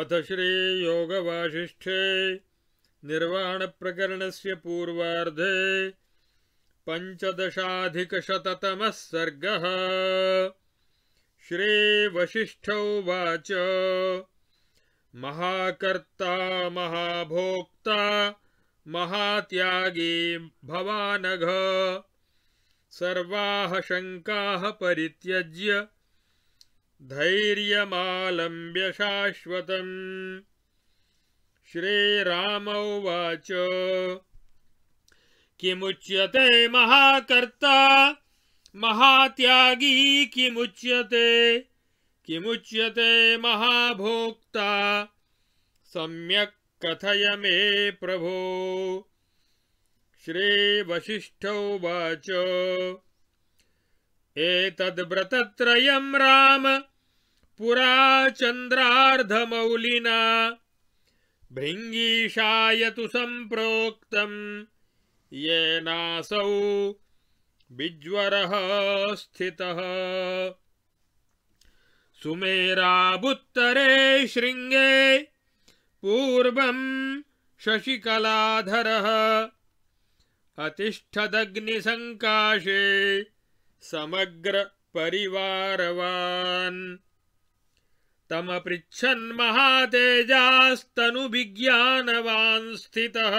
अथ पूर्वाधे निर्वाणप्रकरणस्य सर्ग श्री वशिष्ठ उवाच महाकर्ता महाभोक्ता महात्यागी भवानघ सर्वाः शंका परित्यज्य धैर्यमालंब्य शाश्वत श्रीराम उवाच कि किमुच्यते महाकर्ता महात्यागी कि कि किमुच्यते महाभोक्ता सम्यक् कथय मे प्रभो श्री वशिष्ठ उवाच एक एतद्व्रतत्रयम् राम पुरा चन्द्रार्धमौलिना भृङ्गीषायतु सम्प्रोक्तम् येनासौ विज्वरः स्थित सुमेराबुत्तरे शृङ्गे पूर्वम् शशिकलाधरः समग्र समग्रपरिवारवान् तमपृच्छन्महातेजास्तनुविज्ञानवां स्थितः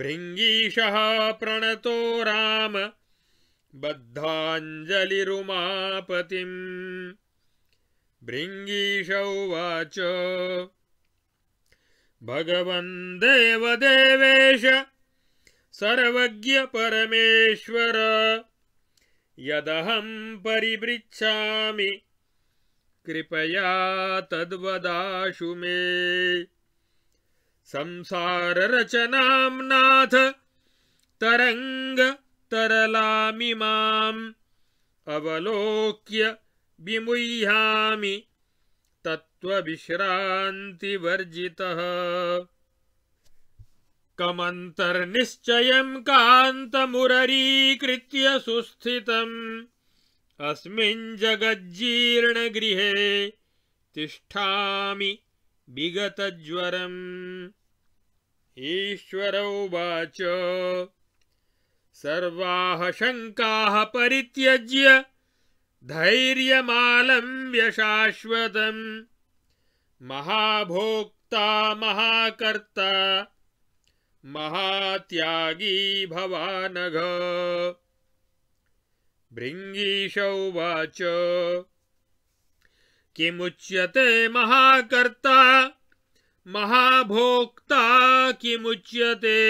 भृङ्गीषः प्रणतो राम बद्धाञ्जलिरुमापतिम् भृङ्गीष उवाच भगवन्देवदेवेश देवदेवेश परमेश्वर यदहं परिपृच्छामि कृपया तद्वदाशु मे संसार संसाररचनां नाथ तरङ्गतरलामिमाम् अवलोक्य विमुह्यामि कांत मुररी कृत्य सुस्थितम् अस्मिन् जगज्जीर्णगृहे तिष्ठामि विगतज्वरम् ईश्वर उवाच सर्वा शंका परित्यज्य धैर्यमालम्ब्य शाश्वतम् महाभोक्ता महाकर्ता महात्यागी भवानघ भृङ्गीष कि मुच्यते महाकर्ता महाभोक्ता कि मुच्यते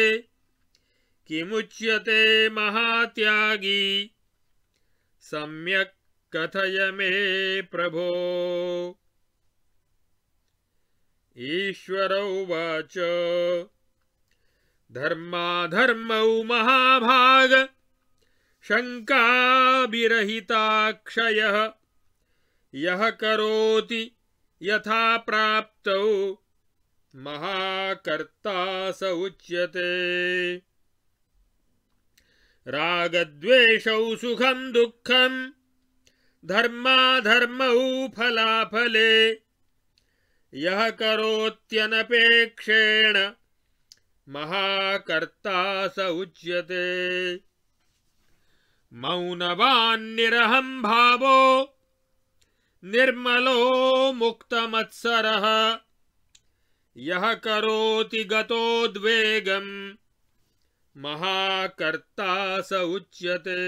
कि मुच्यते महात्यागी सम्यक कथय मे प्रभो ईश्वर उवाच धर्माधर्मौ महाभाग शङ्काभिरहिताक्षयः यः करोति यथा प्राप्तौ महाकर्ता स उच्यते रागद्वेषौ सुखम् दुःखम् धर्माधर्मौ फलाफले यः महाकर्ता स उच्यते मौनवान्निरहं भावो निर्मलो मुक्तमत्सरः यः करोति गतो गतोद्वेगम् महाकर्ता स उच्यते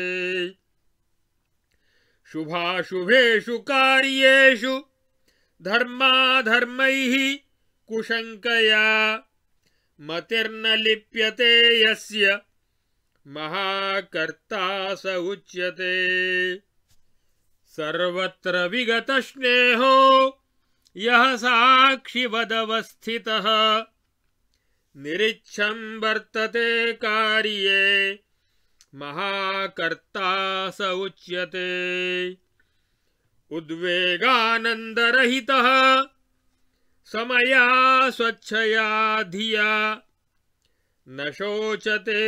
शुभाशुभेषु कार्येषु धर्माधर्मैः कुशङ्कया मतिर्न लिप्यते यस्य महाकर्ता स उच्यते सर्वत्र विगत विगतस्नेहो यः साक्षिवदवस्थितः निरीक्षम वर्तते कार्य महाकर्ता स उच्यते उद्वेगानन्दरहितः समया स्वच्छया धिया न शोचते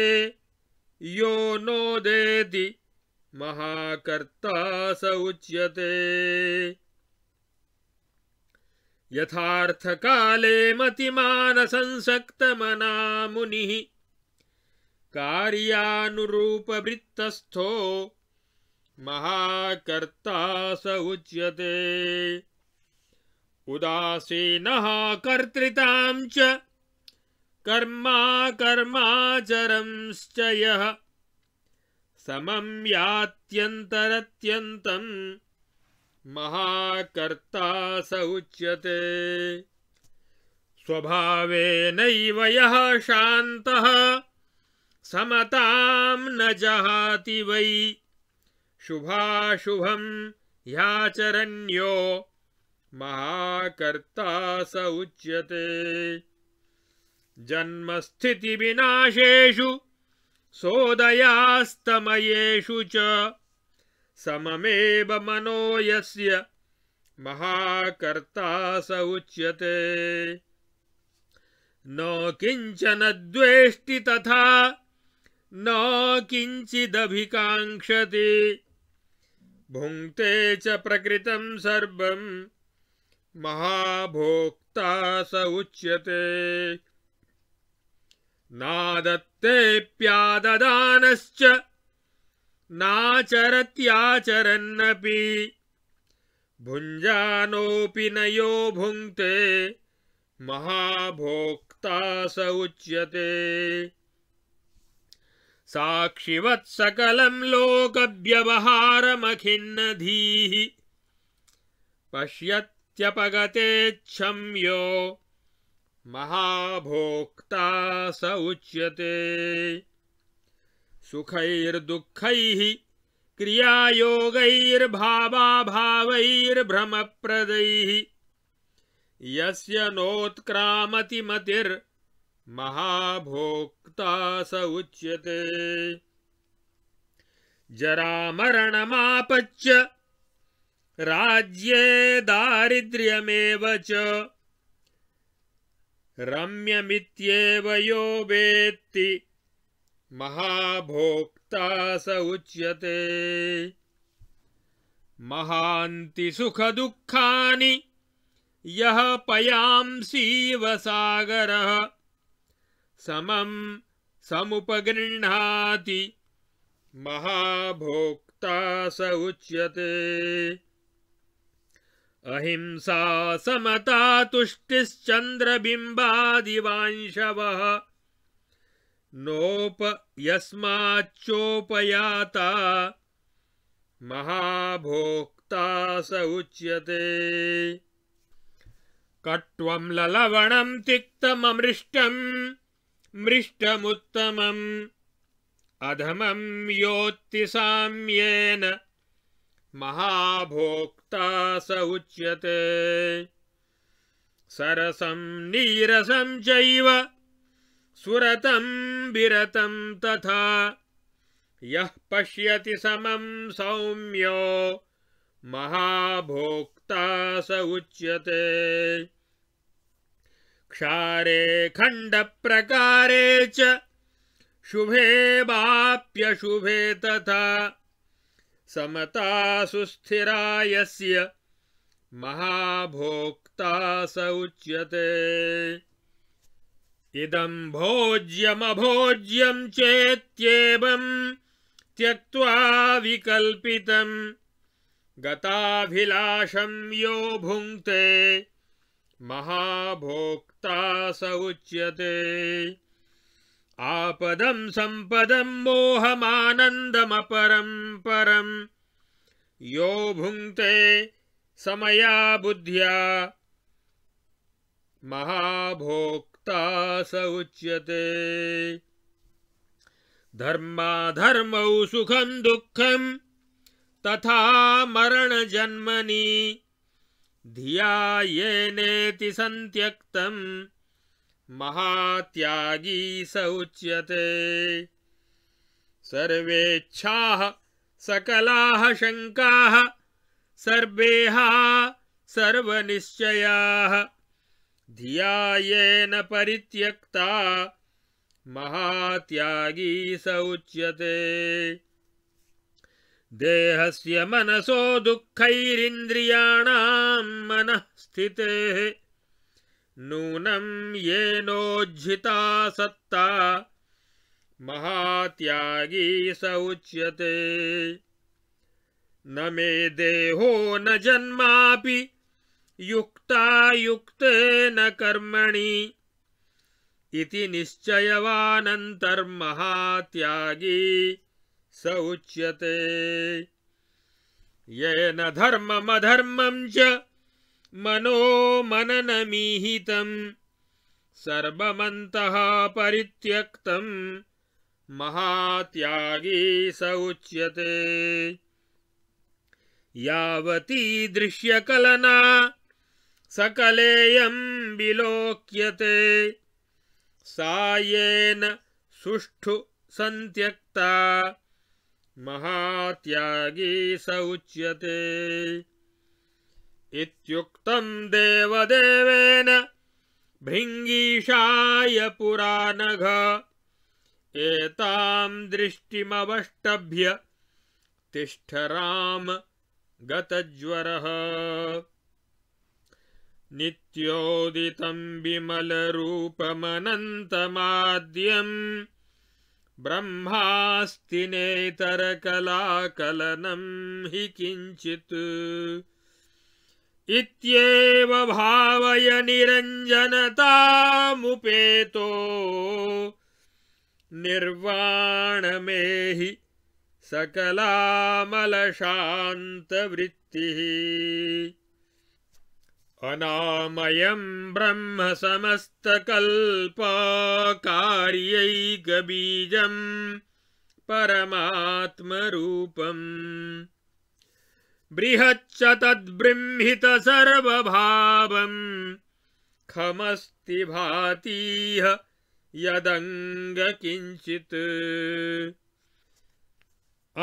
यो नो देति महाकर्ता स उच्यते यथार्थकाले मतिमानसंसक्तमना मुनिः कार्यानुरूपवृत्तस्थो महाकर्ता स उच्यते उदासीनः कर्तृतां च कर्मा कर्माचरंश्च महाकर्ता स उच्यते स्वभाव यः शान्तः न जहाति वै शुभाशुभ हाचरण्यो महाकर्ता स उच्यते जन्मस्थितिविनाशेषु सोदयास्तमयेषु च सममेव मनो यस्य महाकर्ता स उच्यते न किंचन द्वेष्टि तथा न किंचिदभिकांक्षति भुंक्ते च प्रकृतं सर्वं महाभोक्ता स उच्यते नादत्तेऽप्याददानश्च नाचरत्याचरन्नपि भुञ्जानोऽपि नयो भुङ्क्ते महाभोक्ता स उच्यते साक्षिवत्सकलं लोकव्यवहारमखिन्नधीः पश्यत्यपगतेच्छम्यो महाभोक्ता स उच्यते सुखर्दुख क्रियायोगर्भाभ्रम प्रद नोत्क्रामति मतिर्महाभोक्ता स उच्यते जरामरणमापच्य राज्ये दारिद्र्यमेव च रम्यमित्येव यो वेत्ति महाभोक्ता स उच्यते महान्ति सुखदुःखानि यः पयांसीव सागरः समम् समुपगृह्णाति महाभोक्ता स उच्यते अहिंसा समता तुष्टिश्चन्द्रबिम्बादिवांशवः नोप यस्माच्चोपयाता महाभोक्ता स उच्यते कट्वं ललवणं तिक्तममृष्टम् मृष्टमुत्तमम् अधमं योत्तिसाम्येन महाभोक्ता स उच्यते सरसं नीरसं चैव सुरतं विरतम् तथा यः पश्यति समम् सौम्यो महाभोक्ता स उच्यते क्षारे खण्डप्रकारे च शुभे वाप्यशुभे तथा समता सुस्थिरा यस्य महाभोक्ता स उच्यते इदम् भोज्यमभोज्यम् चेत्येवम् त्यक्त्वा विकल्पितम् गताभिलाषम् यो भुङ्क्ते महाभोक्ता स आपदं सम्पदम् मोहमानन्दमपरम् परम् यो भुङ्क्ते समया बुद्ध्या महाभोक्ता स उच्यते धर्मा धर्मौ सुखम् दुःखम् तथा मरणजन्मनि धिया येनेति सन्त्यक्तम् महात्यागी स सर्वेच्छा सकला शंका शङ्काः सर्वनिश्चया सर्वनिश्चयाः परित्यक्ता महात्यागी स देहस्य मनसो दुःखैरिन्द्रियाणां मन स्थितेः नूनं येनोज्झिता सत्ता महात्यागी स उच्यते न मे देहो न जन्मापि युक्ता युक्तेन कर्मणि इति निश्चयवानन्तर्महात्यागी स उच्यते येन धर्ममधर्मं च मनो मननमीहितं सर्वमन्तः परित्यक्तं महात्यागी स उच्यते दृश्यकलना सकलेयं विलोक्यते सायेन येन सुष्ठु सन्त्यक्ता महात्यागी स इत्युक्तम् देवदेवेन भृङ्गीशाय पुरानघ एताम् दृष्टिमवष्टभ्य तिष्ठ राम गतज्वरः नित्योदितम् विमलरूपमनन्तमाद्यम् ब्रह्मास्ति नेतरकलाकलनम् हि किञ्चित् इत्येव भावय निरञ्जनतामुपेतो निर्वाणमेहि सकलामलशान्तवृत्तिः अनामयम् ब्रह्म समस्तकल्पाकार्यैकबीजम् परमात्मरूपम् बृहच्च सर्वभावम् खमस्ति भातीह यदङ्गकिञ्चित्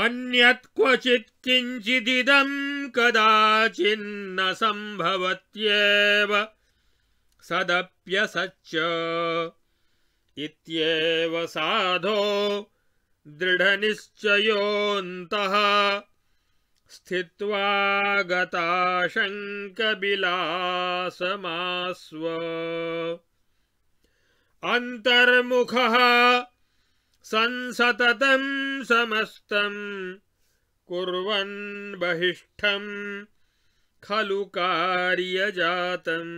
अन्यत् क्वचित् किञ्चिदिदम् कदाचिन्न सम्भवत्येव सदप्यसच्च इत्येव साधो दृढनिश्चयोऽन्तः स्थित्वा गताशङ्कविलासमास्व अन्तर्मुखः संसततं समस्तं कुर्वन् बहिष्ठं खलु कार्यजातम्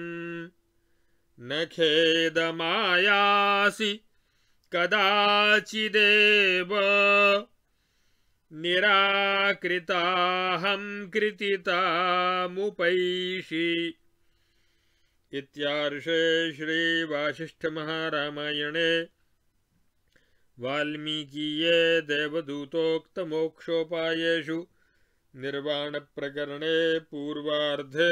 न खेदमायासि कदाचिदेव निराकृताहं कृतितामुपैषि इत्यार्षे श्रीवासिष्ठमहारामायणे वाल्मीकीये देवदूतोक्तमोक्षोपायेषु निर्वाणप्रकरणे पूर्वार्धे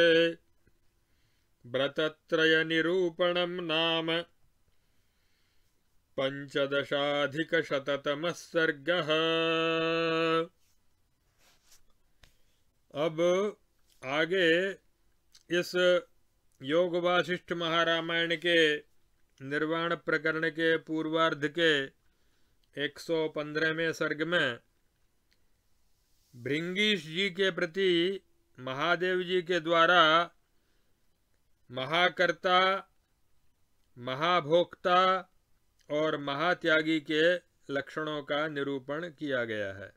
व्रतत्रयनिरूपणं नाम पञ्चदशाधिकशततमः सर्गः अब आगे इस योग वासिष्ठ महारामायण के निर्वाण प्रकरण के पूर्वार्ध के 115वें सर्ग में भृंगीश जी के प्रति महादेव जी के द्वारा महाकर्ता महाभोक्ता और महात्यागी के लक्षणों का निरूपण किया गया है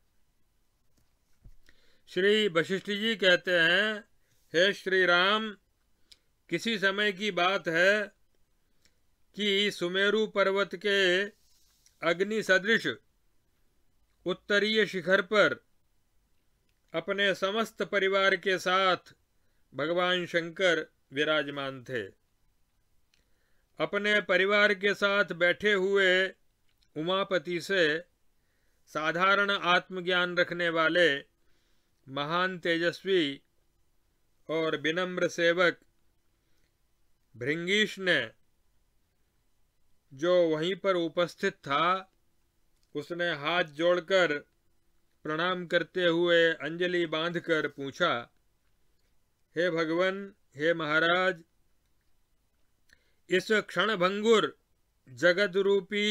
श्री वशिष्ठ जी कहते हैं हे श्री राम किसी समय की बात है कि सुमेरु पर्वत के अग्नि सदृश उत्तरीय शिखर पर अपने समस्त परिवार के साथ भगवान शंकर विराजमान थे अपने परिवार के साथ बैठे हुए उमापति से साधारण आत्मज्ञान रखने वाले महान तेजस्वी और विनम्र सेवक भृंगीश ने जो वहीं पर उपस्थित था उसने हाथ जोड़कर प्रणाम करते हुए अंजलि बांधकर पूछा हे भगवान हे महाराज इस क्षण भंगुर जगत रूपी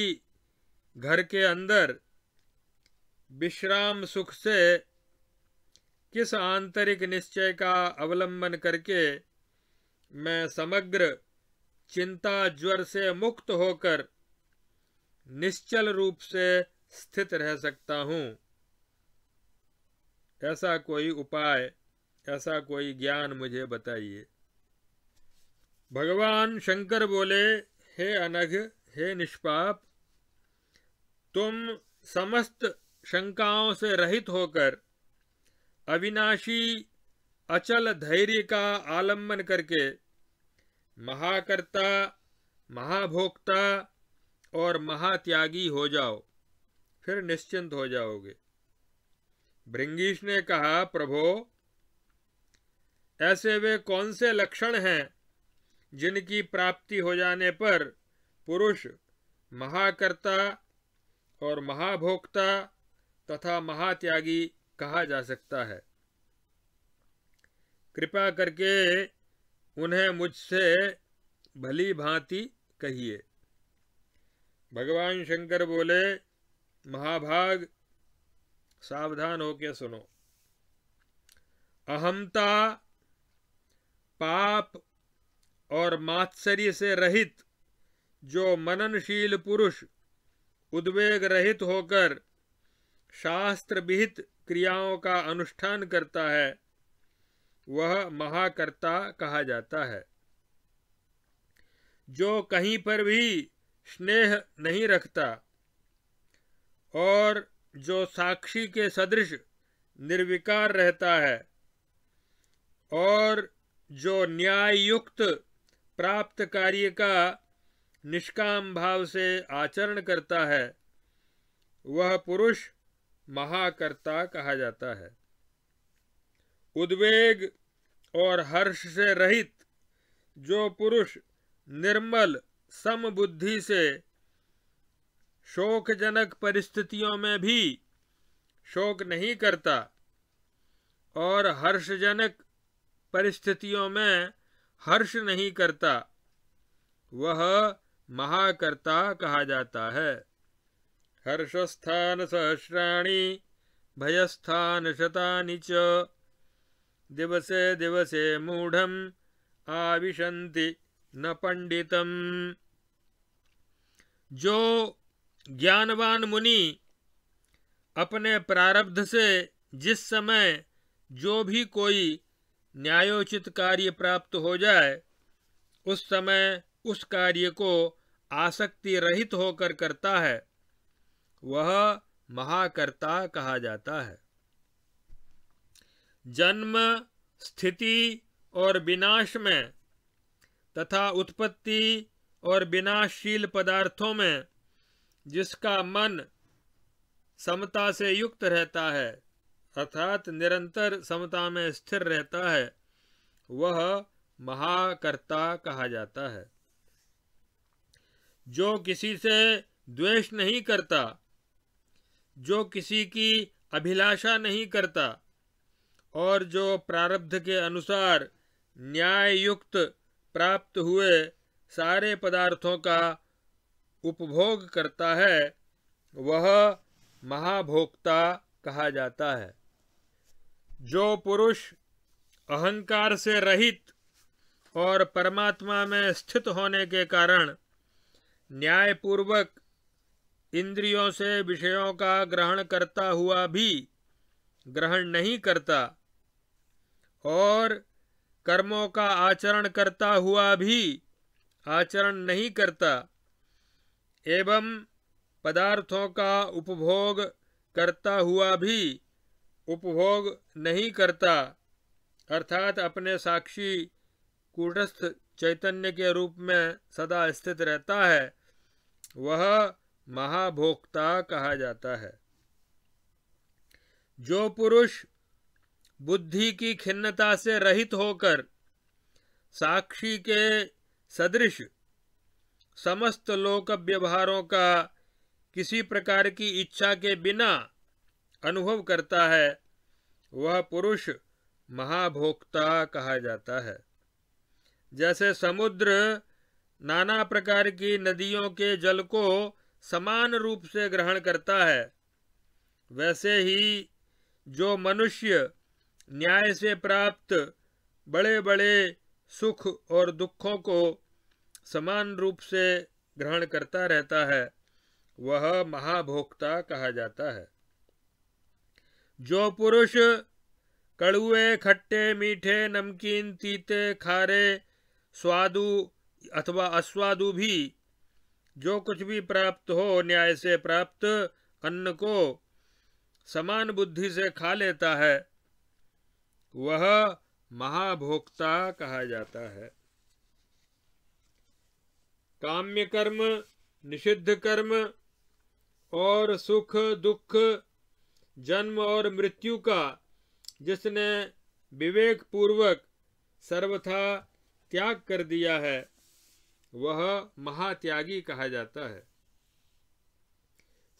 घर के अंदर विश्राम सुख से किस आंतरिक निश्चय का अवलंबन करके मैं समग्र चिंता ज्वर से मुक्त होकर निश्चल रूप से स्थित रह सकता हूँ ऐसा कोई उपाय ऐसा कोई ज्ञान मुझे बताइए भगवान शंकर बोले हे अनघ हे निष्पाप तुम समस्त शंकाओं से रहित होकर अविनाशी अचल धैर्य का आलंबन करके महाकर्ता महाभोक्ता और महात्यागी हो जाओ फिर निश्चिंत हो जाओगे भृंगीश ने कहा प्रभो ऐसे वे कौन से लक्षण हैं जिनकी प्राप्ति हो जाने पर पुरुष महाकर्ता और महाभोक्ता तथा महात्यागी कहा जा सकता है कृपा करके उन्हें मुझसे भली भांति कहिए भगवान शंकर बोले महाभाग सावधान होके सुनो अहमता पाप और मात्सर्य से रहित जो मननशील पुरुष उद्वेग रहित होकर शास्त्र विहित क्रियाओं का अनुष्ठान करता है वह महाकर्ता कहा जाता है जो कहीं पर भी स्नेह नहीं रखता और जो साक्षी के सदृश निर्विकार रहता है और जो न्याययुक्त प्राप्त कार्य का निष्काम भाव से आचरण करता है वह पुरुष महाकर्ता कहा जाता है उद्वेग और हर्ष से रहित जो पुरुष निर्मल समबुद्धि से शोकजनक परिस्थितियों में भी शोक नहीं करता और हर्षजनक परिस्थितियों में हर्ष नहीं करता वह महाकर्ता कहा जाता है हर्षस्थान सहस्राणी भयस्थान शतानि च दिवसे दिवसे मूढ़म आविशंति न पंडितम जो ज्ञानवान मुनि अपने प्रारब्ध से जिस समय जो भी कोई न्यायोचित कार्य प्राप्त हो जाए उस समय उस कार्य को आसक्ति रहित होकर करता है वह महाकर्ता कहा जाता है जन्म स्थिति और विनाश में तथा उत्पत्ति और विनाशशील पदार्थों में जिसका मन समता से युक्त रहता है अर्थात निरंतर समता में स्थिर रहता है वह महाकर्ता कहा जाता है जो किसी से द्वेष नहीं करता जो किसी की अभिलाषा नहीं करता और जो प्रारब्ध के अनुसार न्याय युक्त प्राप्त हुए सारे पदार्थों का उपभोग करता है वह महाभोक्ता कहा जाता है जो पुरुष अहंकार से रहित और परमात्मा में स्थित होने के कारण न्यायपूर्वक इंद्रियों से विषयों का ग्रहण करता हुआ भी ग्रहण नहीं करता और कर्मों का आचरण करता हुआ भी आचरण नहीं करता एवं पदार्थों का उपभोग करता हुआ भी उपभोग नहीं करता अर्थात अपने साक्षी कूटस्थ चैतन्य के रूप में सदा स्थित रहता है वह महाभोक्ता कहा जाता है जो पुरुष बुद्धि की खिन्नता से रहित होकर साक्षी के सदृश समस्त लोक व्यवहारों का किसी प्रकार की इच्छा के बिना अनुभव करता है वह पुरुष महाभोक्ता कहा जाता है जैसे समुद्र नाना प्रकार की नदियों के जल को समान रूप से ग्रहण करता है वैसे ही जो मनुष्य न्याय से प्राप्त बड़े बड़े सुख और दुखों को समान रूप से ग्रहण करता रहता है वह महाभोक्ता कहा जाता है जो पुरुष कड़ुए खट्टे मीठे नमकीन तीते खारे स्वादु अथवा अस्वादु भी जो कुछ भी प्राप्त हो न्याय से प्राप्त अन्न को समान बुद्धि से खा लेता है वह महाभोक्ता कहा जाता है काम्य कर्म निषिद्ध कर्म और सुख दुख जन्म और मृत्यु का जिसने विवेक पूर्वक सर्वथा त्याग कर दिया है वह महात्यागी कहा जाता है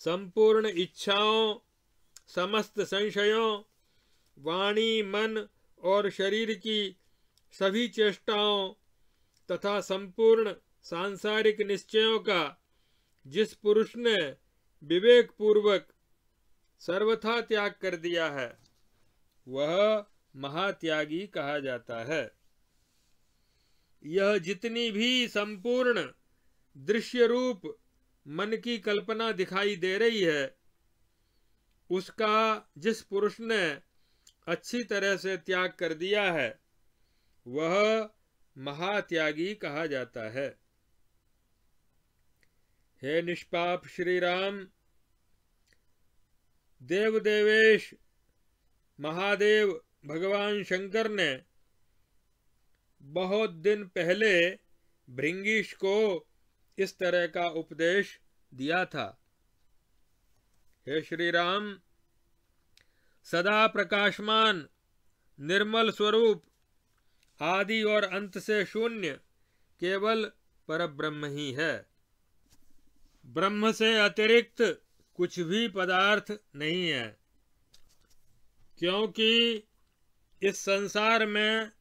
संपूर्ण इच्छाओं समस्त संशयों वाणी मन और शरीर की सभी चेष्टाओं तथा संपूर्ण सांसारिक निश्चयों का जिस पुरुष ने विवेक पूर्वक सर्वथा त्याग कर दिया है वह महात्यागी कहा जाता है यह जितनी भी संपूर्ण दृश्य रूप मन की कल्पना दिखाई दे रही है उसका जिस पुरुष ने अच्छी तरह से त्याग कर दिया है वह महात्यागी कहा जाता है हे निष्पाप श्री राम देवदेवेश महादेव भगवान शंकर ने बहुत दिन पहले भृंगीश को इस तरह का उपदेश दिया था हे श्री राम सदा प्रकाशमान निर्मल स्वरूप आदि और अंत से शून्य केवल परब्रह्म ही है ब्रह्म से अतिरिक्त कुछ भी पदार्थ नहीं है क्योंकि इस संसार में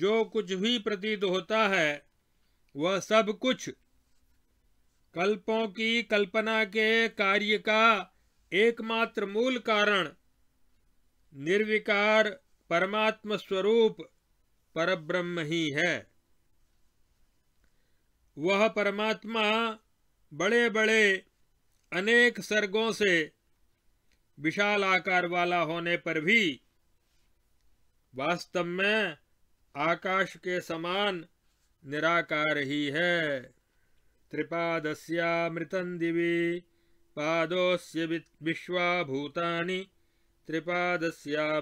जो कुछ भी प्रतीत होता है वह सब कुछ कल्पों की कल्पना के कार्य का एकमात्र मूल कारण निर्विकार परमात्म स्वरूप परब्रह्म ही है वह परमात्मा बड़े बड़े अनेक सर्गों से विशाल आकार वाला होने पर भी वास्तव में आकाश के समान निराकार ही है मृतन दिवी पादोस्य विश्वा भूतानि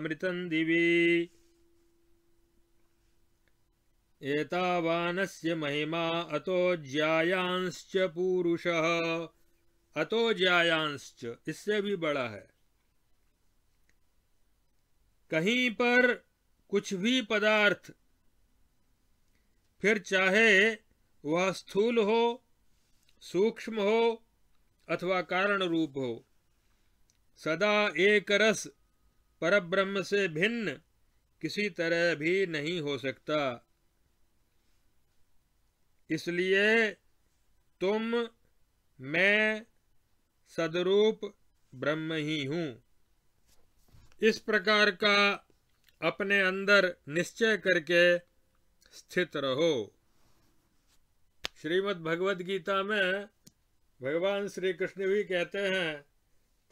मृतन दिवी एतावानस्य महिमा अतो ज्यायांश्च पूरुषः अतो ज्यायांश इससे भी बड़ा है कहीं पर कुछ भी पदार्थ फिर चाहे वह स्थूल हो सूक्ष्म हो अथवा कारण रूप हो सदा एक रस परब्रह्म से भिन्न किसी तरह भी नहीं हो सकता इसलिए तुम मैं सदरूप ब्रह्म ही हूँ इस प्रकार का अपने अंदर निश्चय करके स्थित रहो श्रीमद् भगवद गीता में भगवान श्री कृष्ण भी कहते हैं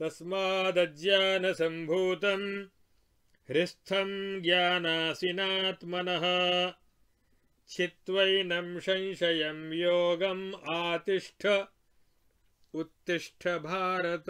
तस्माद्ञान संभूतम हृस्थम ज्ञानासीनात्मन छित्वैनम संशय योगम आतिष्ठ उत्तिष्ठ भारत।